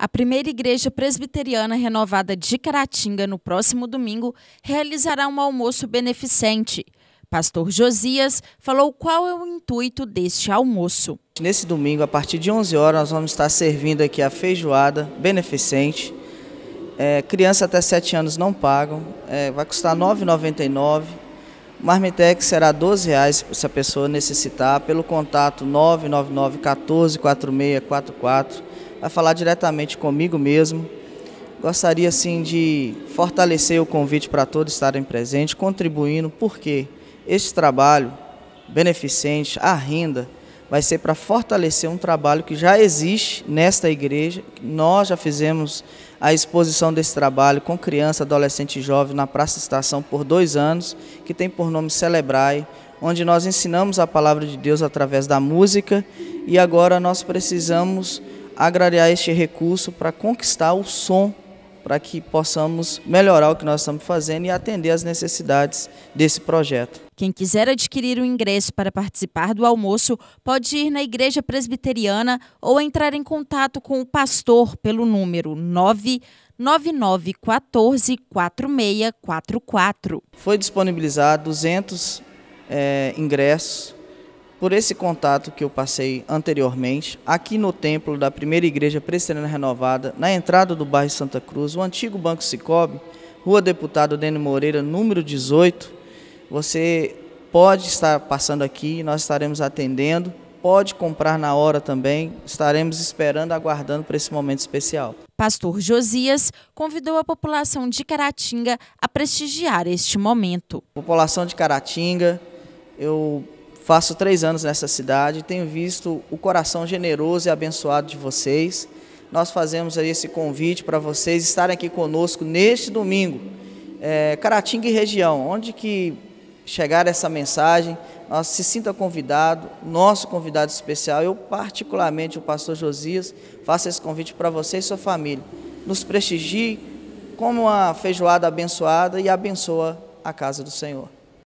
A primeira igreja presbiteriana renovada de Caratinga, no próximo domingo, realizará um almoço beneficente. Pastor Josias falou qual é o intuito deste almoço. Nesse domingo, a partir de 11 horas, nós vamos estar servindo aqui a feijoada beneficente. É, criança até 7 anos não pagam, é, vai custar R$ 9,99. Marmitex será R$ 12,00 se a pessoa necessitar, pelo contato 999 14 44 a falar diretamente comigo mesmo. Gostaria assim de fortalecer o convite para todos estarem presentes, contribuindo, porque esse trabalho beneficente, a renda, vai ser para fortalecer um trabalho que já existe nesta igreja. Nós já fizemos a exposição desse trabalho com criança, adolescente e jovem na Praça Estação por dois anos, que tem por nome Celebrai, onde nós ensinamos a palavra de Deus através da música e agora nós precisamos agrariar este recurso para conquistar o som, para que possamos melhorar o que nós estamos fazendo e atender às necessidades desse projeto. Quem quiser adquirir o ingresso para participar do almoço, pode ir na Igreja Presbiteriana ou entrar em contato com o pastor pelo número 9 Foi disponibilizado 200 é, eh, ingressos por esse contato que eu passei anteriormente, aqui no templo da primeira igreja Presbiteriana Renovada, na entrada do bairro Santa Cruz, o antigo Banco Cicobi, Rua Deputado Dene Moreira, número 18, você pode estar passando aqui, nós estaremos atendendo, pode comprar na hora também, estaremos esperando, aguardando para esse momento especial. Pastor Josias convidou a população de Caratinga a prestigiar este momento. População de Caratinga, eu Faço três anos nessa cidade, tenho visto o coração generoso e abençoado de vocês. Nós fazemos aí esse convite para vocês estarem aqui conosco neste domingo, é, Caratinga e região, onde que chegar essa mensagem, nós se sinta convidado, nosso convidado especial, eu particularmente, o pastor Josias, faço esse convite para você e sua família. Nos prestigie como uma feijoada abençoada e abençoa a casa do Senhor.